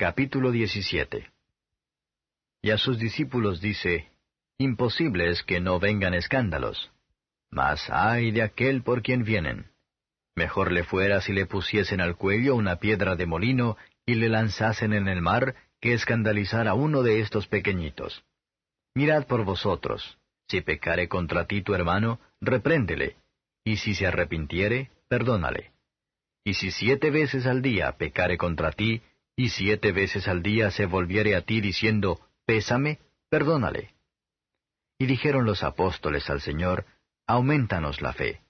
Capítulo 17 Y a sus discípulos dice, Imposible es que no vengan escándalos, mas ay de aquel por quien vienen. Mejor le fuera si le pusiesen al cuello una piedra de molino y le lanzasen en el mar que escandalizar a uno de estos pequeñitos. Mirad por vosotros, si pecare contra ti tu hermano, repréndele, y si se arrepintiere, perdónale. Y si siete veces al día pecare contra ti, y siete veces al día se volviere a ti diciendo, Pésame, perdónale. Y dijeron los apóstoles al Señor, Aumentanos la fe.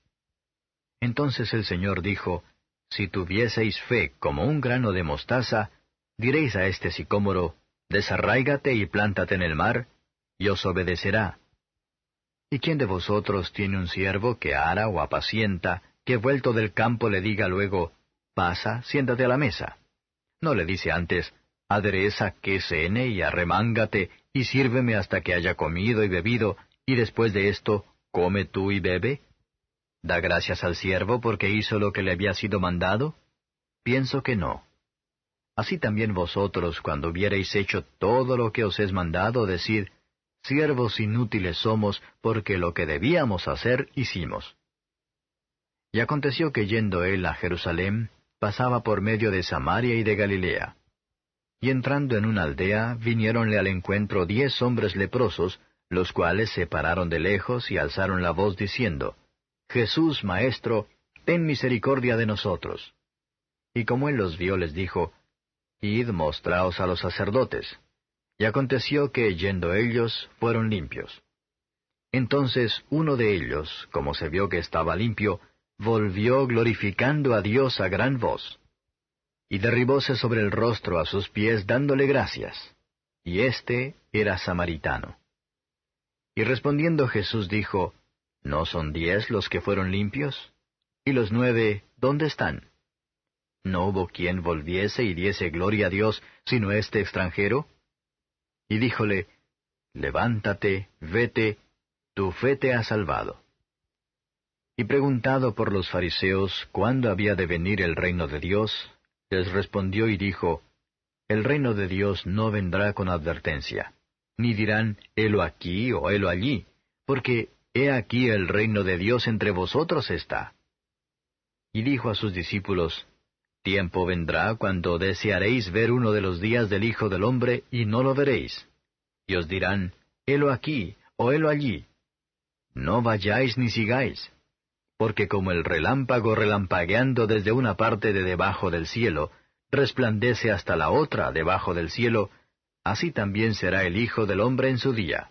Entonces el Señor dijo, Si tuvieseis fe como un grano de mostaza, diréis a este sicómoro, Desarráigate y plántate en el mar, y os obedecerá. ¿Y quién de vosotros tiene un siervo que ara o apacienta, que vuelto del campo le diga luego, Pasa, siéntate a la mesa? ¿No le dice antes, adereza que cene y arremángate y sírveme hasta que haya comido y bebido, y después de esto, come tú y bebe? ¿Da gracias al siervo porque hizo lo que le había sido mandado? Pienso que no. Así también vosotros, cuando hubierais hecho todo lo que os es mandado, decir, siervos inútiles somos, porque lo que debíamos hacer hicimos. Y aconteció que yendo él a Jerusalén, pasaba por medio de Samaria y de Galilea. Y entrando en una aldea, viniéronle al encuentro diez hombres leprosos, los cuales se pararon de lejos y alzaron la voz diciendo, Jesús, Maestro, ten misericordia de nosotros. Y como él los vio, les dijo, Id mostraos a los sacerdotes. Y aconteció que, yendo ellos, fueron limpios. Entonces uno de ellos, como se vio que estaba limpio, volvió glorificando a Dios a gran voz. Y derribóse sobre el rostro a sus pies dándole gracias. Y éste era samaritano. Y respondiendo Jesús dijo, ¿No son diez los que fueron limpios? ¿Y los nueve, dónde están? ¿No hubo quien volviese y diese gloria a Dios, sino este extranjero? Y díjole, Levántate, vete, tu fe te ha salvado. Y preguntado por los fariseos cuándo había de venir el reino de Dios, les respondió y dijo, El reino de Dios no vendrá con advertencia, ni dirán, helo aquí o helo allí, porque he aquí el reino de Dios entre vosotros está. Y dijo a sus discípulos, Tiempo vendrá cuando desearéis ver uno de los días del Hijo del Hombre y no lo veréis. Y os dirán, helo aquí o helo allí. No vayáis ni sigáis porque como el relámpago relampagueando desde una parte de debajo del cielo, resplandece hasta la otra debajo del cielo, así también será el Hijo del hombre en su día.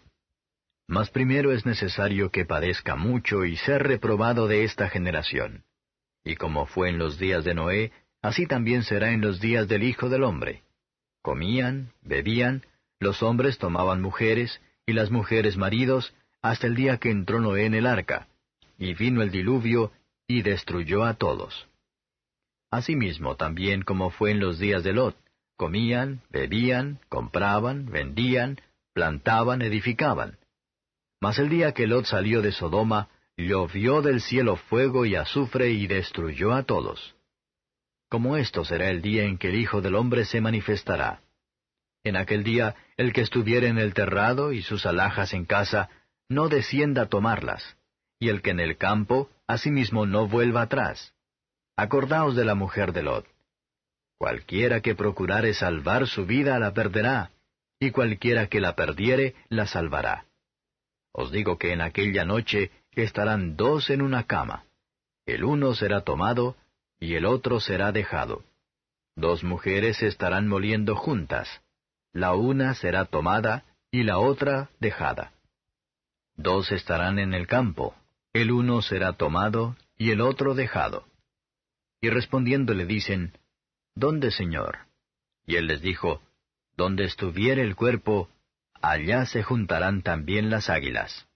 Mas primero es necesario que padezca mucho y ser reprobado de esta generación. Y como fue en los días de Noé, así también será en los días del Hijo del hombre. Comían, bebían, los hombres tomaban mujeres, y las mujeres maridos, hasta el día que entró Noé en el arca, y vino el diluvio, y destruyó a todos. Asimismo, también como fue en los días de Lot, comían, bebían, compraban, vendían, plantaban, edificaban. Mas el día que Lot salió de Sodoma, llovió del cielo fuego y azufre y destruyó a todos. Como esto será el día en que el Hijo del Hombre se manifestará. En aquel día, el que estuviere en el terrado y sus alhajas en casa, no descienda a tomarlas, y el que en el campo, asimismo no vuelva atrás. Acordaos de la mujer de Lot. Cualquiera que procurare salvar su vida la perderá, y cualquiera que la perdiere la salvará. Os digo que en aquella noche estarán dos en una cama. El uno será tomado y el otro será dejado. Dos mujeres estarán moliendo juntas. La una será tomada y la otra dejada. Dos estarán en el campo, el uno será tomado y el otro dejado. Y respondiéndole le dicen, ¿Dónde, Señor? Y él les dijo, Donde estuviere el cuerpo, allá se juntarán también las águilas.